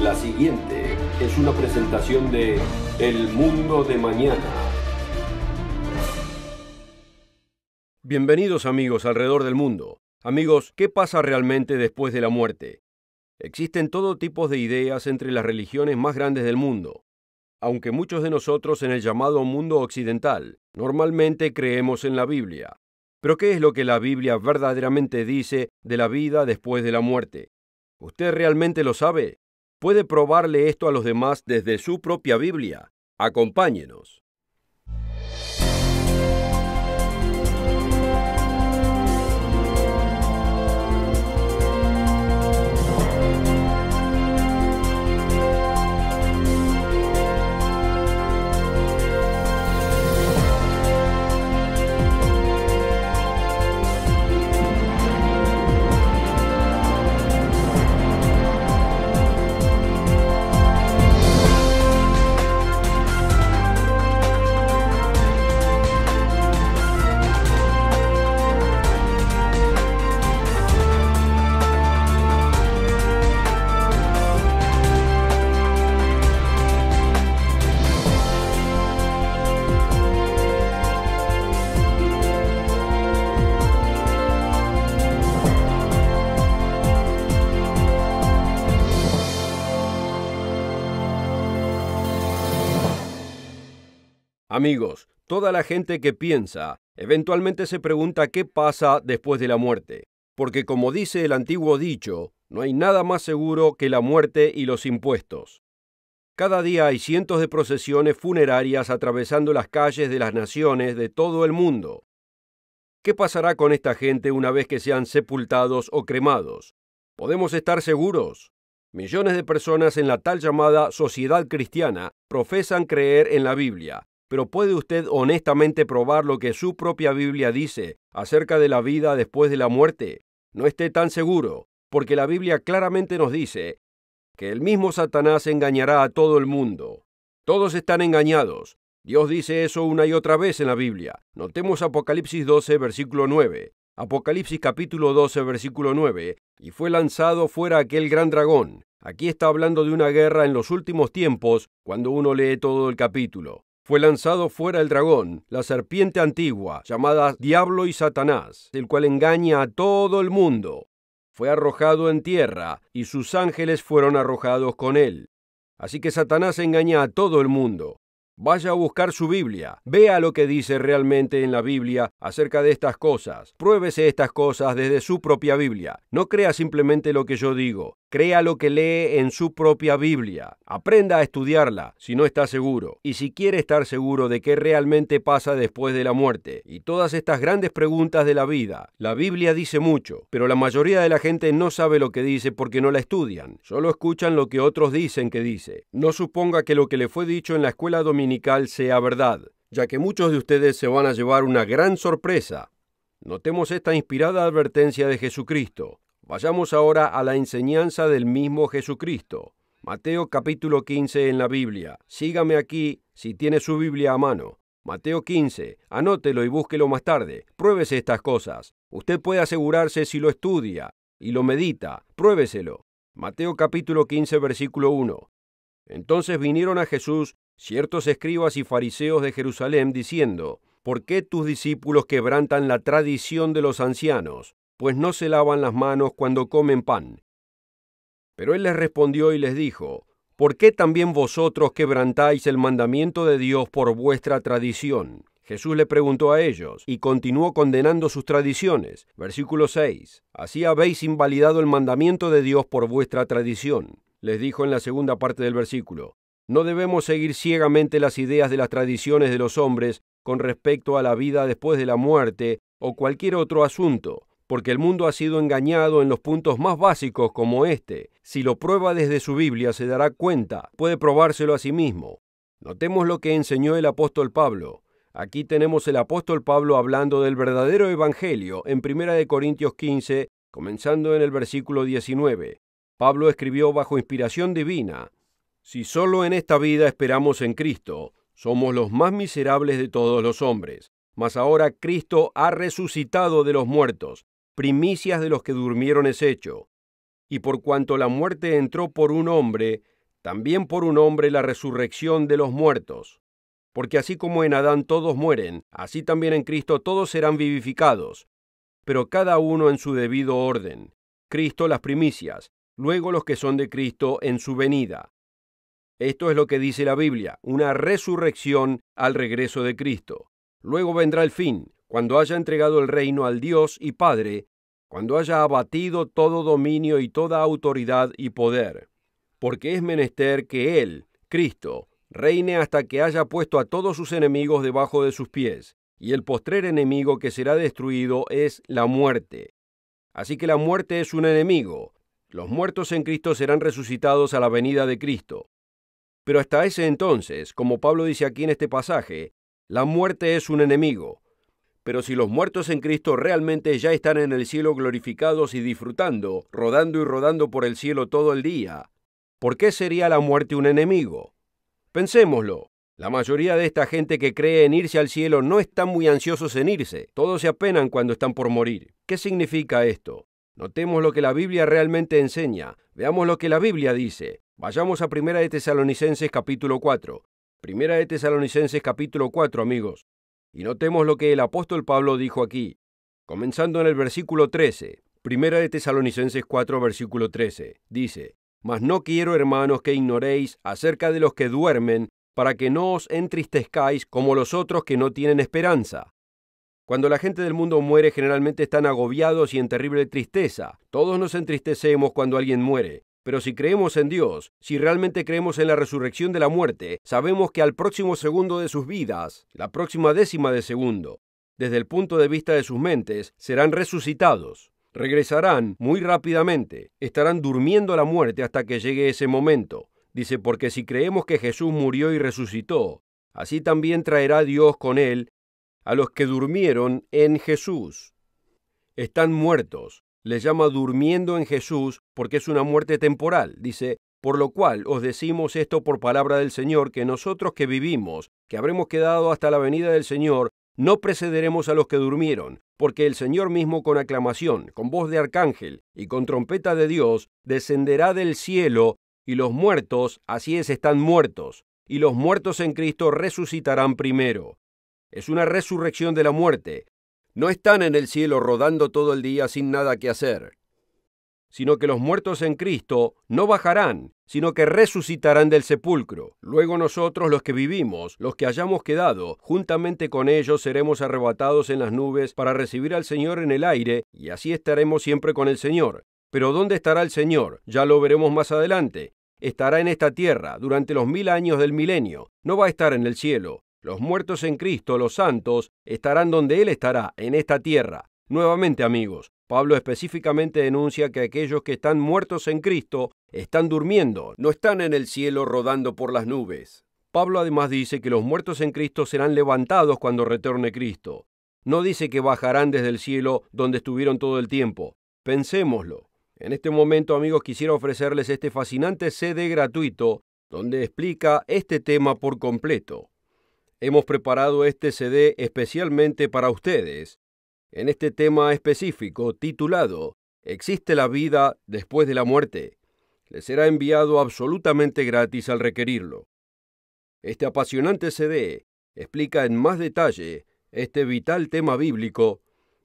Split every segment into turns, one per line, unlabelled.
La siguiente es una presentación de El Mundo de Mañana. Bienvenidos amigos alrededor del mundo. Amigos, ¿qué pasa realmente después de la muerte? Existen todo tipo de ideas entre las religiones más grandes del mundo. Aunque muchos de nosotros en el llamado mundo occidental normalmente creemos en la Biblia. Pero ¿qué es lo que la Biblia verdaderamente dice de la vida después de la muerte? ¿Usted realmente lo sabe? puede probarle esto a los demás desde su propia Biblia. Acompáñenos. Amigos, toda la gente que piensa, eventualmente se pregunta qué pasa después de la muerte. Porque como dice el antiguo dicho, no hay nada más seguro que la muerte y los impuestos. Cada día hay cientos de procesiones funerarias atravesando las calles de las naciones de todo el mundo. ¿Qué pasará con esta gente una vez que sean sepultados o cremados? ¿Podemos estar seguros? Millones de personas en la tal llamada sociedad cristiana profesan creer en la Biblia, pero ¿puede usted honestamente probar lo que su propia Biblia dice acerca de la vida después de la muerte? No esté tan seguro, porque la Biblia claramente nos dice que el mismo Satanás engañará a todo el mundo. Todos están engañados. Dios dice eso una y otra vez en la Biblia. Notemos Apocalipsis 12, versículo 9. Apocalipsis capítulo 12, versículo 9. Y fue lanzado fuera aquel gran dragón. Aquí está hablando de una guerra en los últimos tiempos cuando uno lee todo el capítulo fue lanzado fuera el dragón, la serpiente antigua, llamada Diablo y Satanás, el cual engaña a todo el mundo. Fue arrojado en tierra, y sus ángeles fueron arrojados con él. Así que Satanás engaña a todo el mundo. Vaya a buscar su Biblia, vea lo que dice realmente en la Biblia acerca de estas cosas, pruébese estas cosas desde su propia Biblia, no crea simplemente lo que yo digo, Crea lo que lee en su propia Biblia. Aprenda a estudiarla si no está seguro y si quiere estar seguro de qué realmente pasa después de la muerte. Y todas estas grandes preguntas de la vida. La Biblia dice mucho, pero la mayoría de la gente no sabe lo que dice porque no la estudian. Solo escuchan lo que otros dicen que dice. No suponga que lo que le fue dicho en la escuela dominical sea verdad, ya que muchos de ustedes se van a llevar una gran sorpresa. Notemos esta inspirada advertencia de Jesucristo. Vayamos ahora a la enseñanza del mismo Jesucristo. Mateo capítulo 15 en la Biblia. Sígame aquí si tiene su Biblia a mano. Mateo 15. Anótelo y búsquelo más tarde. Pruébese estas cosas. Usted puede asegurarse si lo estudia y lo medita. Pruébeselo. Mateo capítulo 15 versículo 1. Entonces vinieron a Jesús ciertos escribas y fariseos de Jerusalén diciendo, ¿por qué tus discípulos quebrantan la tradición de los ancianos? pues no se lavan las manos cuando comen pan. Pero él les respondió y les dijo, ¿Por qué también vosotros quebrantáis el mandamiento de Dios por vuestra tradición? Jesús le preguntó a ellos y continuó condenando sus tradiciones. Versículo 6. Así habéis invalidado el mandamiento de Dios por vuestra tradición. Les dijo en la segunda parte del versículo. No debemos seguir ciegamente las ideas de las tradiciones de los hombres con respecto a la vida después de la muerte o cualquier otro asunto, porque el mundo ha sido engañado en los puntos más básicos como este. Si lo prueba desde su Biblia se dará cuenta, puede probárselo a sí mismo. Notemos lo que enseñó el apóstol Pablo. Aquí tenemos el apóstol Pablo hablando del verdadero evangelio en 1 Corintios 15, comenzando en el versículo 19. Pablo escribió bajo inspiración divina, Si solo en esta vida esperamos en Cristo, somos los más miserables de todos los hombres. Mas ahora Cristo ha resucitado de los muertos, primicias de los que durmieron es hecho. Y por cuanto la muerte entró por un hombre, también por un hombre la resurrección de los muertos. Porque así como en Adán todos mueren, así también en Cristo todos serán vivificados, pero cada uno en su debido orden. Cristo las primicias, luego los que son de Cristo en su venida. Esto es lo que dice la Biblia, una resurrección al regreso de Cristo. Luego vendrá el fin, cuando haya entregado el reino al Dios y Padre, cuando haya abatido todo dominio y toda autoridad y poder, porque es menester que Él, Cristo, reine hasta que haya puesto a todos sus enemigos debajo de sus pies, y el postrer enemigo que será destruido es la muerte. Así que la muerte es un enemigo. Los muertos en Cristo serán resucitados a la venida de Cristo. Pero hasta ese entonces, como Pablo dice aquí en este pasaje, la muerte es un enemigo. Pero si los muertos en Cristo realmente ya están en el cielo glorificados y disfrutando, rodando y rodando por el cielo todo el día, ¿por qué sería la muerte un enemigo? Pensémoslo. La mayoría de esta gente que cree en irse al cielo no están muy ansiosos en irse. Todos se apenan cuando están por morir. ¿Qué significa esto? Notemos lo que la Biblia realmente enseña. Veamos lo que la Biblia dice. Vayamos a 1 de Tesalonicenses capítulo 4. Primera de Tesalonicenses capítulo 4, amigos. Y notemos lo que el apóstol Pablo dijo aquí, comenzando en el versículo 13, primera de Tesalonicenses 4, versículo 13, dice, Mas no quiero, hermanos, que ignoréis acerca de los que duermen, para que no os entristezcáis como los otros que no tienen esperanza. Cuando la gente del mundo muere generalmente están agobiados y en terrible tristeza. Todos nos entristecemos cuando alguien muere, pero si creemos en Dios, si realmente creemos en la resurrección de la muerte, sabemos que al próximo segundo de sus vidas, la próxima décima de segundo, desde el punto de vista de sus mentes, serán resucitados. Regresarán muy rápidamente, estarán durmiendo la muerte hasta que llegue ese momento. Dice, porque si creemos que Jesús murió y resucitó, así también traerá Dios con él a los que durmieron en Jesús. Están muertos, le llama durmiendo en Jesús porque es una muerte temporal. Dice, por lo cual os decimos esto por palabra del Señor, que nosotros que vivimos, que habremos quedado hasta la venida del Señor, no precederemos a los que durmieron, porque el Señor mismo con aclamación, con voz de arcángel y con trompeta de Dios, descenderá del cielo, y los muertos, así es, están muertos, y los muertos en Cristo resucitarán primero. Es una resurrección de la muerte, no están en el cielo rodando todo el día sin nada que hacer, sino que los muertos en Cristo no bajarán, sino que resucitarán del sepulcro. Luego nosotros los que vivimos, los que hayamos quedado, juntamente con ellos seremos arrebatados en las nubes para recibir al Señor en el aire, y así estaremos siempre con el Señor. Pero ¿dónde estará el Señor? Ya lo veremos más adelante. Estará en esta tierra durante los mil años del milenio, no va a estar en el cielo. Los muertos en Cristo, los santos, estarán donde Él estará, en esta tierra. Nuevamente, amigos, Pablo específicamente denuncia que aquellos que están muertos en Cristo están durmiendo, no están en el cielo rodando por las nubes. Pablo además dice que los muertos en Cristo serán levantados cuando retorne Cristo. No dice que bajarán desde el cielo donde estuvieron todo el tiempo. Pensémoslo. En este momento, amigos, quisiera ofrecerles este fascinante CD gratuito donde explica este tema por completo hemos preparado este CD especialmente para ustedes, en este tema específico titulado ¿Existe la vida después de la muerte? Les será enviado absolutamente gratis al requerirlo. Este apasionante CD explica en más detalle este vital tema bíblico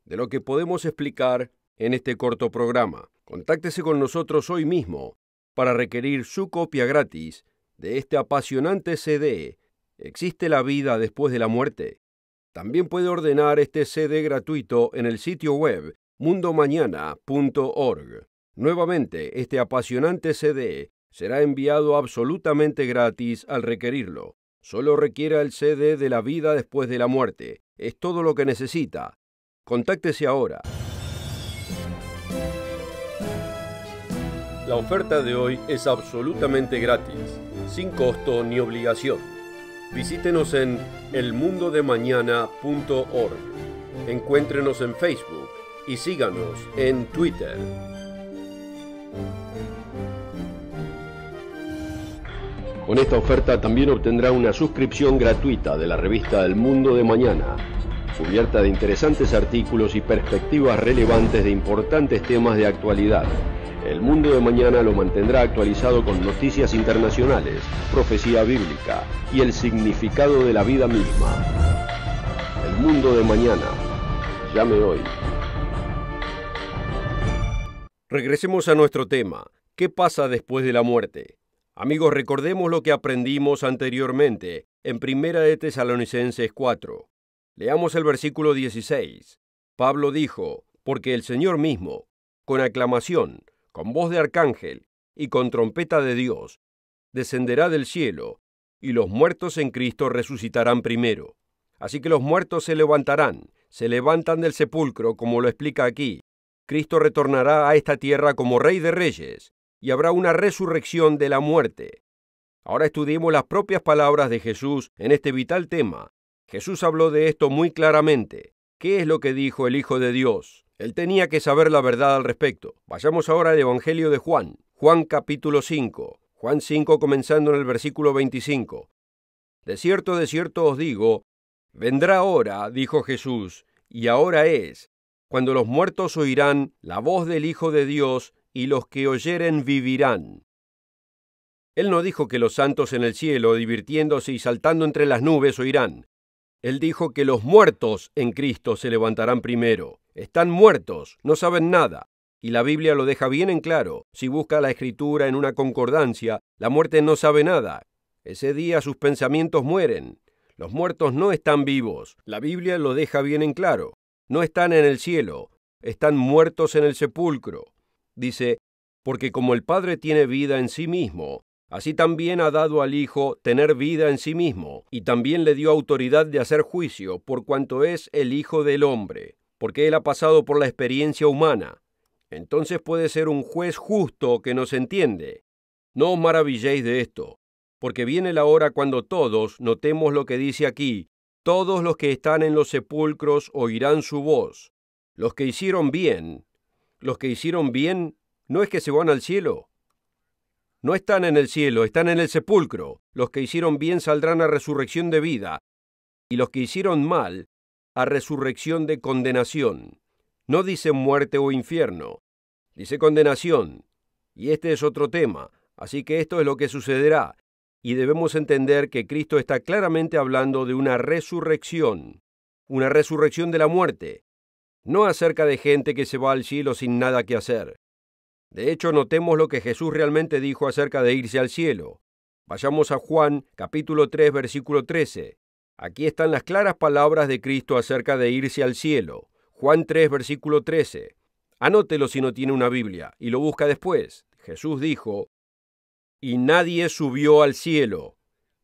de lo que podemos explicar en este corto programa. Contáctese con nosotros hoy mismo para requerir su copia gratis de este apasionante CD existe la vida después de la muerte. También puede ordenar este CD gratuito en el sitio web mundomañana.org. Nuevamente, este apasionante CD será enviado absolutamente gratis al requerirlo. Solo requiera el CD de la vida después de la muerte. Es todo lo que necesita. Contáctese ahora. La oferta de hoy es absolutamente gratis, sin costo ni obligación. Visítenos en elmundodemañana.org. Encuéntrenos en Facebook y síganos en Twitter. Con esta oferta también obtendrá una suscripción gratuita de la revista El Mundo de Mañana, cubierta de interesantes artículos y perspectivas relevantes de importantes temas de actualidad el mundo de mañana lo mantendrá actualizado con noticias internacionales, profecía bíblica y el significado de la vida misma. El mundo de mañana. Llame hoy. Regresemos a nuestro tema. ¿Qué pasa después de la muerte? Amigos, recordemos lo que aprendimos anteriormente en Primera de Tesalonicenses 4. Leamos el versículo 16. Pablo dijo, porque el Señor mismo, con aclamación, con voz de arcángel y con trompeta de Dios, descenderá del cielo, y los muertos en Cristo resucitarán primero. Así que los muertos se levantarán, se levantan del sepulcro, como lo explica aquí. Cristo retornará a esta tierra como Rey de Reyes, y habrá una resurrección de la muerte. Ahora estudiemos las propias palabras de Jesús en este vital tema. Jesús habló de esto muy claramente. ¿Qué es lo que dijo el Hijo de Dios? Él tenía que saber la verdad al respecto. Vayamos ahora al Evangelio de Juan, Juan capítulo 5, Juan 5 comenzando en el versículo 25. De cierto, de cierto os digo, vendrá hora, dijo Jesús, y ahora es, cuando los muertos oirán la voz del Hijo de Dios, y los que oyeren vivirán. Él no dijo que los santos en el cielo, divirtiéndose y saltando entre las nubes, oirán. Él dijo que los muertos en Cristo se levantarán primero. Están muertos, no saben nada. Y la Biblia lo deja bien en claro. Si busca la escritura en una concordancia, la muerte no sabe nada. Ese día sus pensamientos mueren. Los muertos no están vivos. La Biblia lo deja bien en claro. No están en el cielo, están muertos en el sepulcro. Dice, porque como el Padre tiene vida en sí mismo, así también ha dado al Hijo tener vida en sí mismo, y también le dio autoridad de hacer juicio por cuanto es el Hijo del hombre porque él ha pasado por la experiencia humana. Entonces puede ser un juez justo que nos entiende. No os maravilléis de esto, porque viene la hora cuando todos, notemos lo que dice aquí, todos los que están en los sepulcros oirán su voz. Los que hicieron bien, los que hicieron bien, no es que se van al cielo. No están en el cielo, están en el sepulcro. Los que hicieron bien saldrán a resurrección de vida. Y los que hicieron mal a resurrección de condenación. No dice muerte o infierno, dice condenación. Y este es otro tema, así que esto es lo que sucederá, y debemos entender que Cristo está claramente hablando de una resurrección, una resurrección de la muerte, no acerca de gente que se va al cielo sin nada que hacer. De hecho, notemos lo que Jesús realmente dijo acerca de irse al cielo. Vayamos a Juan capítulo 3 versículo 13. Aquí están las claras palabras de Cristo acerca de irse al cielo. Juan 3, versículo 13. Anótelo si no tiene una Biblia y lo busca después. Jesús dijo, y nadie subió al cielo.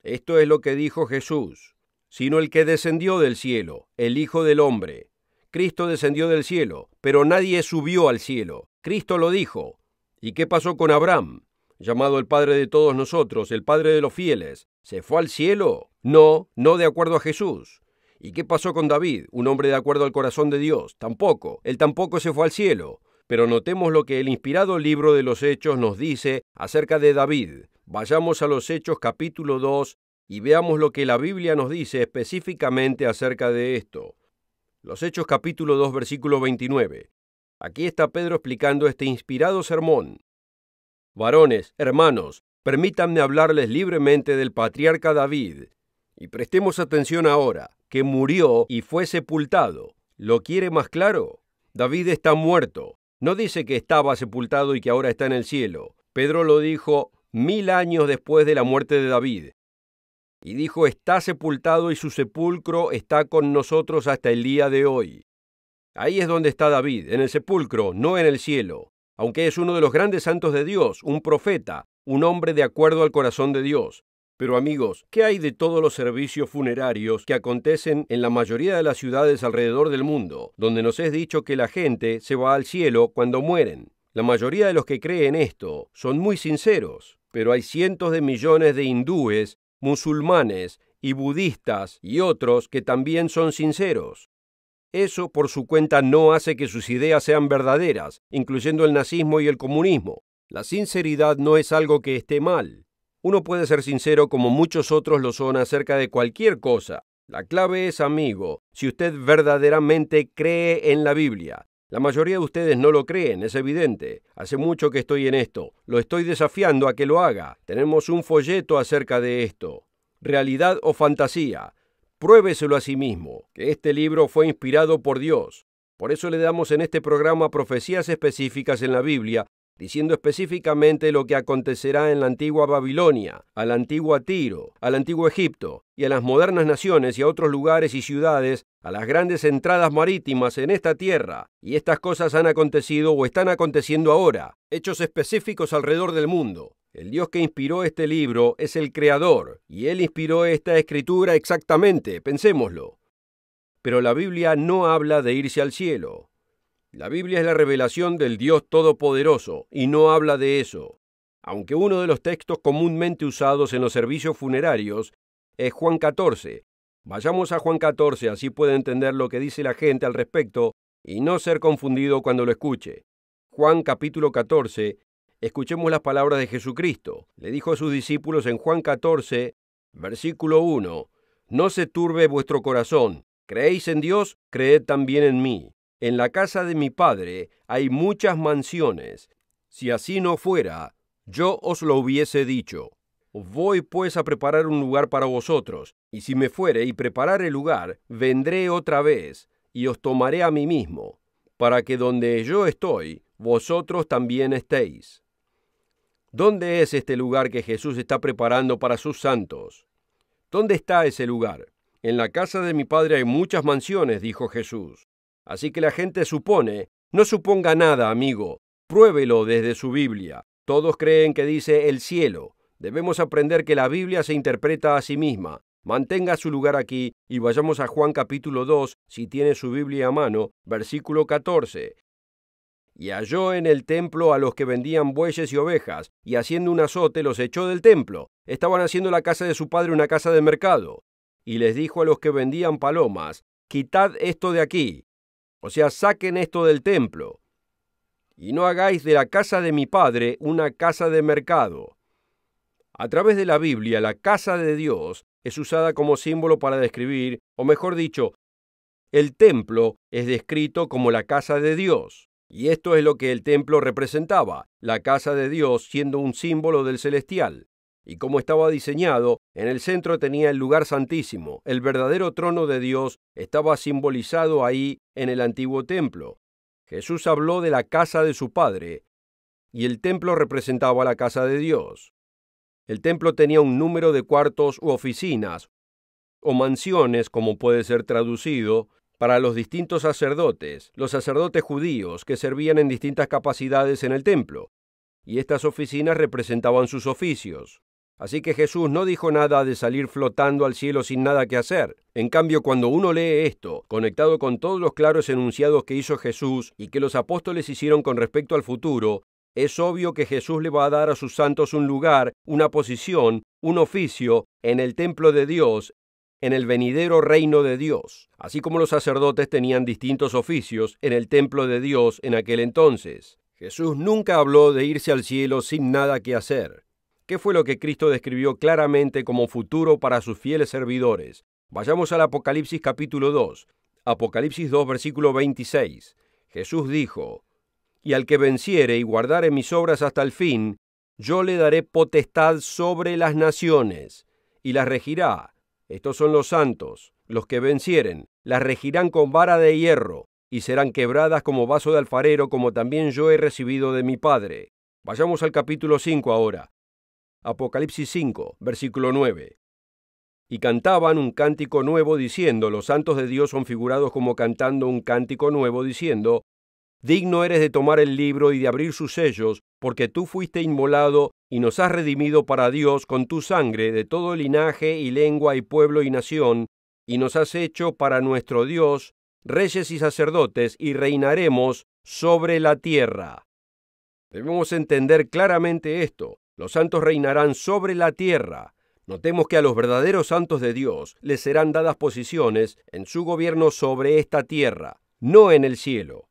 Esto es lo que dijo Jesús, sino el que descendió del cielo, el Hijo del Hombre. Cristo descendió del cielo, pero nadie subió al cielo. Cristo lo dijo. ¿Y qué pasó con Abraham? llamado el Padre de todos nosotros, el Padre de los fieles, ¿se fue al cielo? No, no de acuerdo a Jesús. ¿Y qué pasó con David, un hombre de acuerdo al corazón de Dios? Tampoco, él tampoco se fue al cielo. Pero notemos lo que el inspirado libro de los Hechos nos dice acerca de David. Vayamos a los Hechos capítulo 2 y veamos lo que la Biblia nos dice específicamente acerca de esto. Los Hechos capítulo 2 versículo 29. Aquí está Pedro explicando este inspirado sermón. Varones, hermanos, permítanme hablarles libremente del patriarca David. Y prestemos atención ahora, que murió y fue sepultado. ¿Lo quiere más claro? David está muerto. No dice que estaba sepultado y que ahora está en el cielo. Pedro lo dijo mil años después de la muerte de David. Y dijo, está sepultado y su sepulcro está con nosotros hasta el día de hoy. Ahí es donde está David, en el sepulcro, no en el cielo aunque es uno de los grandes santos de Dios, un profeta, un hombre de acuerdo al corazón de Dios. Pero amigos, ¿qué hay de todos los servicios funerarios que acontecen en la mayoría de las ciudades alrededor del mundo, donde nos es dicho que la gente se va al cielo cuando mueren? La mayoría de los que creen esto son muy sinceros, pero hay cientos de millones de hindúes, musulmanes y budistas y otros que también son sinceros. Eso por su cuenta no hace que sus ideas sean verdaderas, incluyendo el nazismo y el comunismo. La sinceridad no es algo que esté mal. Uno puede ser sincero como muchos otros lo son acerca de cualquier cosa. La clave es, amigo, si usted verdaderamente cree en la Biblia. La mayoría de ustedes no lo creen, es evidente. Hace mucho que estoy en esto. Lo estoy desafiando a que lo haga. Tenemos un folleto acerca de esto. Realidad o fantasía. Pruébeselo a sí mismo, que este libro fue inspirado por Dios. Por eso le damos en este programa profecías específicas en la Biblia, diciendo específicamente lo que acontecerá en la antigua Babilonia, a la antigua Tiro, al antiguo Egipto, y a las modernas naciones y a otros lugares y ciudades, a las grandes entradas marítimas en esta tierra, y estas cosas han acontecido o están aconteciendo ahora, hechos específicos alrededor del mundo. El Dios que inspiró este libro es el Creador, y Él inspiró esta escritura exactamente, pensémoslo. Pero la Biblia no habla de irse al cielo. La Biblia es la revelación del Dios Todopoderoso, y no habla de eso. Aunque uno de los textos comúnmente usados en los servicios funerarios es Juan 14. Vayamos a Juan 14, así puede entender lo que dice la gente al respecto y no ser confundido cuando lo escuche. Juan capítulo 14, Escuchemos las palabras de Jesucristo. Le dijo a sus discípulos en Juan 14, versículo 1, No se turbe vuestro corazón, creéis en Dios, creed también en mí. En la casa de mi Padre hay muchas mansiones. Si así no fuera, yo os lo hubiese dicho. Voy pues a preparar un lugar para vosotros, y si me fuere y preparar el lugar, vendré otra vez, y os tomaré a mí mismo, para que donde yo estoy, vosotros también estéis. ¿Dónde es este lugar que Jesús está preparando para sus santos? ¿Dónde está ese lugar? En la casa de mi padre hay muchas mansiones, dijo Jesús. Así que la gente supone, no suponga nada, amigo, pruébelo desde su Biblia. Todos creen que dice el cielo. Debemos aprender que la Biblia se interpreta a sí misma. Mantenga su lugar aquí y vayamos a Juan capítulo 2, si tiene su Biblia a mano, versículo 14 y halló en el templo a los que vendían bueyes y ovejas, y haciendo un azote los echó del templo. Estaban haciendo la casa de su padre una casa de mercado. Y les dijo a los que vendían palomas, quitad esto de aquí, o sea, saquen esto del templo, y no hagáis de la casa de mi padre una casa de mercado. A través de la Biblia, la casa de Dios es usada como símbolo para describir, o mejor dicho, el templo es descrito como la casa de Dios. Y esto es lo que el templo representaba, la casa de Dios siendo un símbolo del celestial. Y como estaba diseñado, en el centro tenía el lugar santísimo, el verdadero trono de Dios estaba simbolizado ahí en el antiguo templo. Jesús habló de la casa de su Padre, y el templo representaba la casa de Dios. El templo tenía un número de cuartos u oficinas, o mansiones, como puede ser traducido, para los distintos sacerdotes, los sacerdotes judíos que servían en distintas capacidades en el templo, y estas oficinas representaban sus oficios. Así que Jesús no dijo nada de salir flotando al cielo sin nada que hacer. En cambio, cuando uno lee esto, conectado con todos los claros enunciados que hizo Jesús y que los apóstoles hicieron con respecto al futuro, es obvio que Jesús le va a dar a sus santos un lugar, una posición, un oficio en el templo de Dios, en el venidero reino de Dios, así como los sacerdotes tenían distintos oficios en el templo de Dios en aquel entonces. Jesús nunca habló de irse al cielo sin nada que hacer. ¿Qué fue lo que Cristo describió claramente como futuro para sus fieles servidores? Vayamos al Apocalipsis capítulo 2, Apocalipsis 2 versículo 26. Jesús dijo, Y al que venciere y guardare mis obras hasta el fin, yo le daré potestad sobre las naciones, y las regirá, estos son los santos, los que vencieren, las regirán con vara de hierro, y serán quebradas como vaso de alfarero, como también yo he recibido de mi Padre. Vayamos al capítulo 5 ahora. Apocalipsis 5, versículo 9. Y cantaban un cántico nuevo diciendo, los santos de Dios son figurados como cantando un cántico nuevo diciendo, Digno eres de tomar el libro y de abrir sus sellos, porque tú fuiste inmolado y nos has redimido para Dios con tu sangre de todo linaje y lengua y pueblo y nación, y nos has hecho para nuestro Dios reyes y sacerdotes, y reinaremos sobre la tierra. Debemos entender claramente esto. Los santos reinarán sobre la tierra. Notemos que a los verdaderos santos de Dios les serán dadas posiciones en su gobierno sobre esta tierra, no en el cielo.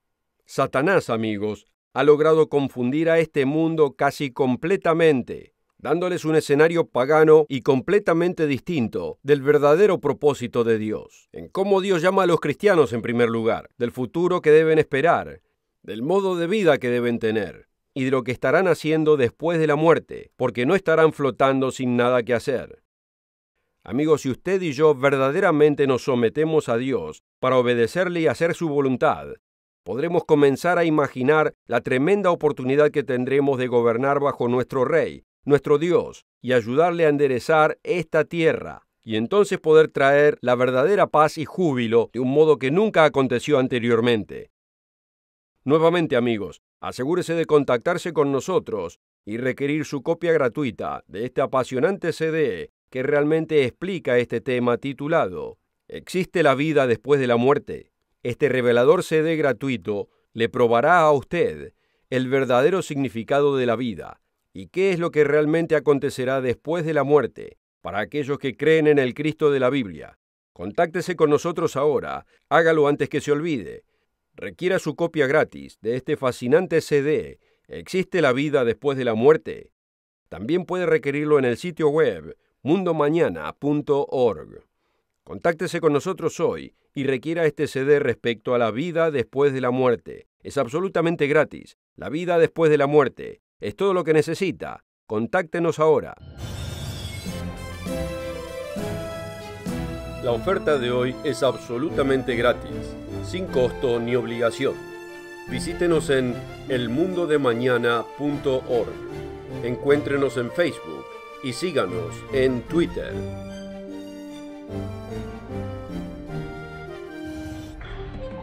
Satanás, amigos, ha logrado confundir a este mundo casi completamente, dándoles un escenario pagano y completamente distinto del verdadero propósito de Dios, en cómo Dios llama a los cristianos en primer lugar, del futuro que deben esperar, del modo de vida que deben tener y de lo que estarán haciendo después de la muerte, porque no estarán flotando sin nada que hacer. Amigos, si usted y yo verdaderamente nos sometemos a Dios para obedecerle y hacer su voluntad, podremos comenzar a imaginar la tremenda oportunidad que tendremos de gobernar bajo nuestro Rey, nuestro Dios, y ayudarle a enderezar esta tierra, y entonces poder traer la verdadera paz y júbilo de un modo que nunca aconteció anteriormente. Nuevamente amigos, asegúrese de contactarse con nosotros y requerir su copia gratuita de este apasionante CD que realmente explica este tema titulado ¿Existe la vida después de la muerte? este revelador CD gratuito le probará a usted el verdadero significado de la vida y qué es lo que realmente acontecerá después de la muerte para aquellos que creen en el Cristo de la Biblia. Contáctese con nosotros ahora, hágalo antes que se olvide. Requiera su copia gratis de este fascinante CD, ¿Existe la vida después de la muerte? También puede requerirlo en el sitio web mundomañana.org. Contáctese con nosotros hoy y requiera este CD respecto a la vida después de la muerte. Es absolutamente gratis. La vida después de la muerte. Es todo lo que necesita. Contáctenos ahora. La oferta de hoy es absolutamente gratis, sin costo ni obligación. Visítenos en elmundodemañana.org. Encuéntrenos en Facebook y síganos en Twitter.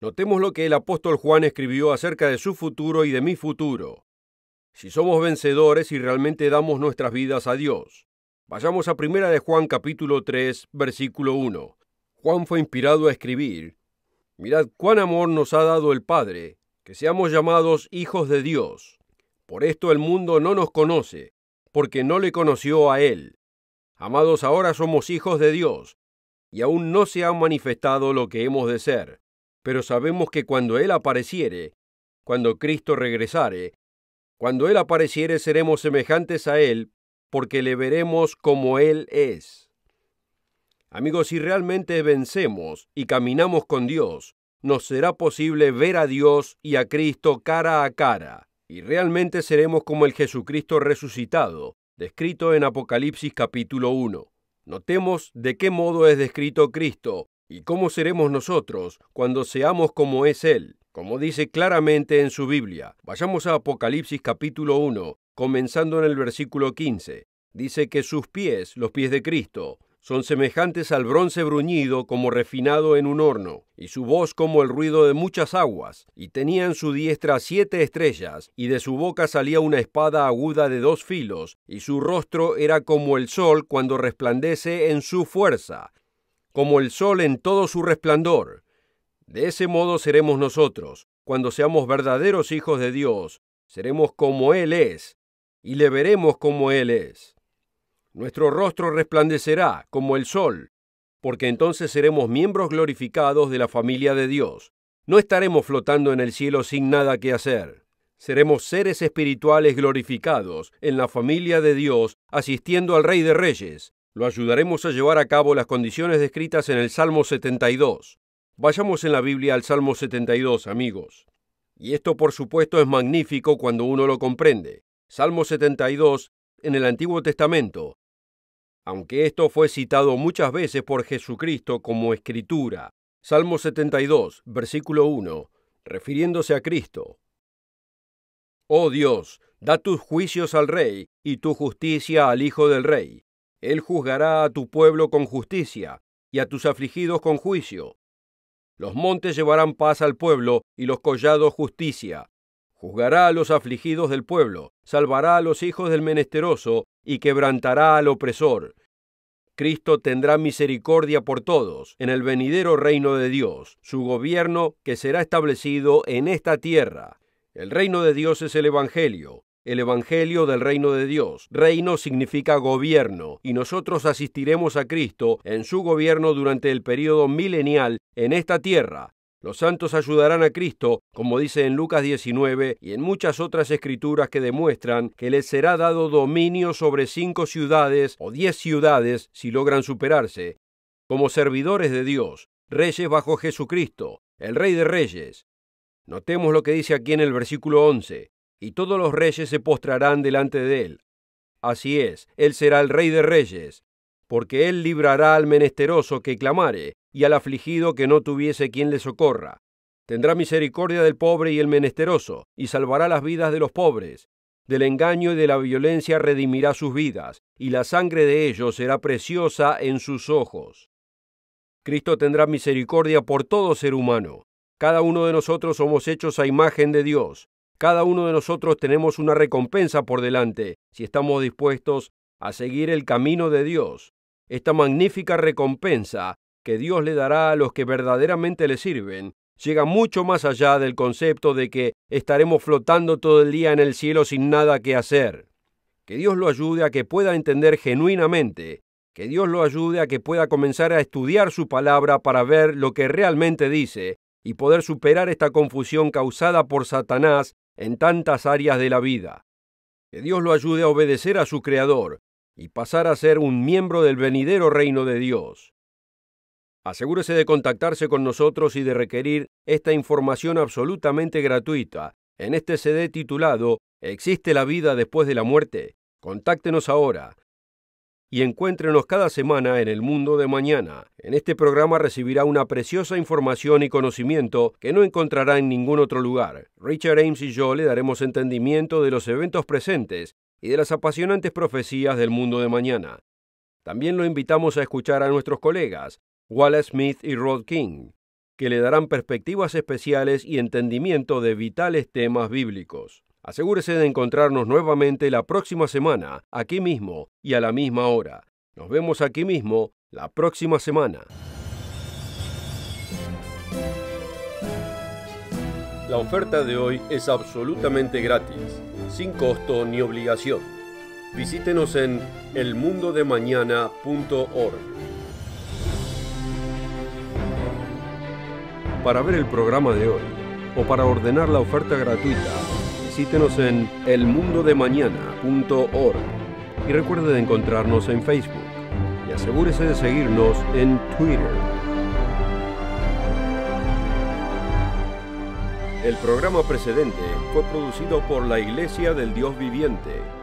Notemos lo que el apóstol Juan escribió acerca de su futuro y de mi futuro. Si somos vencedores y realmente damos nuestras vidas a Dios. Vayamos a Primera de Juan capítulo 3, versículo 1. Juan fue inspirado a escribir, Mirad cuán amor nos ha dado el Padre, que seamos llamados hijos de Dios. Por esto el mundo no nos conoce, porque no le conoció a Él. Amados, ahora somos hijos de Dios, y aún no se ha manifestado lo que hemos de ser pero sabemos que cuando Él apareciere, cuando Cristo regresare, cuando Él apareciere seremos semejantes a Él, porque le veremos como Él es. Amigos, si realmente vencemos y caminamos con Dios, nos será posible ver a Dios y a Cristo cara a cara, y realmente seremos como el Jesucristo resucitado, descrito en Apocalipsis capítulo 1. Notemos de qué modo es descrito Cristo, ¿Y cómo seremos nosotros cuando seamos como es Él? Como dice claramente en su Biblia. Vayamos a Apocalipsis capítulo 1, comenzando en el versículo 15. Dice que sus pies, los pies de Cristo, son semejantes al bronce bruñido como refinado en un horno, y su voz como el ruido de muchas aguas, y tenía en su diestra siete estrellas, y de su boca salía una espada aguda de dos filos, y su rostro era como el sol cuando resplandece en su fuerza, como el sol en todo su resplandor. De ese modo seremos nosotros, cuando seamos verdaderos hijos de Dios, seremos como Él es, y le veremos como Él es. Nuestro rostro resplandecerá como el sol, porque entonces seremos miembros glorificados de la familia de Dios. No estaremos flotando en el cielo sin nada que hacer. Seremos seres espirituales glorificados en la familia de Dios, asistiendo al Rey de Reyes, lo ayudaremos a llevar a cabo las condiciones descritas en el Salmo 72. Vayamos en la Biblia al Salmo 72, amigos. Y esto por supuesto es magnífico cuando uno lo comprende. Salmo 72 en el Antiguo Testamento. Aunque esto fue citado muchas veces por Jesucristo como escritura. Salmo 72, versículo 1, refiriéndose a Cristo. Oh Dios, da tus juicios al Rey y tu justicia al Hijo del Rey. Él juzgará a tu pueblo con justicia, y a tus afligidos con juicio. Los montes llevarán paz al pueblo, y los collados justicia. Juzgará a los afligidos del pueblo, salvará a los hijos del menesteroso, y quebrantará al opresor. Cristo tendrá misericordia por todos en el venidero reino de Dios, su gobierno que será establecido en esta tierra. El reino de Dios es el Evangelio, el Evangelio del reino de Dios. Reino significa gobierno, y nosotros asistiremos a Cristo en su gobierno durante el periodo milenial en esta tierra. Los santos ayudarán a Cristo, como dice en Lucas 19 y en muchas otras escrituras que demuestran que les será dado dominio sobre cinco ciudades o diez ciudades si logran superarse, como servidores de Dios, reyes bajo Jesucristo, el Rey de Reyes. Notemos lo que dice aquí en el versículo 11 y todos los reyes se postrarán delante de él. Así es, él será el rey de reyes, porque él librará al menesteroso que clamare, y al afligido que no tuviese quien le socorra. Tendrá misericordia del pobre y el menesteroso, y salvará las vidas de los pobres. Del engaño y de la violencia redimirá sus vidas, y la sangre de ellos será preciosa en sus ojos. Cristo tendrá misericordia por todo ser humano. Cada uno de nosotros somos hechos a imagen de Dios, cada uno de nosotros tenemos una recompensa por delante si estamos dispuestos a seguir el camino de Dios. Esta magnífica recompensa que Dios le dará a los que verdaderamente le sirven llega mucho más allá del concepto de que estaremos flotando todo el día en el cielo sin nada que hacer. Que Dios lo ayude a que pueda entender genuinamente, que Dios lo ayude a que pueda comenzar a estudiar su palabra para ver lo que realmente dice y poder superar esta confusión causada por Satanás en tantas áreas de la vida. Que Dios lo ayude a obedecer a su Creador y pasar a ser un miembro del venidero reino de Dios. Asegúrese de contactarse con nosotros y de requerir esta información absolutamente gratuita en este CD titulado ¿Existe la vida después de la muerte? Contáctenos ahora y encuéntrenos cada semana en el mundo de mañana. En este programa recibirá una preciosa información y conocimiento que no encontrará en ningún otro lugar. Richard Ames y yo le daremos entendimiento de los eventos presentes y de las apasionantes profecías del mundo de mañana. También lo invitamos a escuchar a nuestros colegas, Wallace Smith y Rod King, que le darán perspectivas especiales y entendimiento de vitales temas bíblicos. Asegúrese de encontrarnos nuevamente la próxima semana, aquí mismo y a la misma hora. Nos vemos aquí mismo la próxima semana. La oferta de hoy es absolutamente gratis, sin costo ni obligación. Visítenos en elmundodemañana.org. Para ver el programa de hoy o para ordenar la oferta gratuita, visítenos en elmundodemañana.org y recuerde de encontrarnos en Facebook y asegúrese de seguirnos en Twitter. El programa precedente fue producido por la Iglesia del Dios Viviente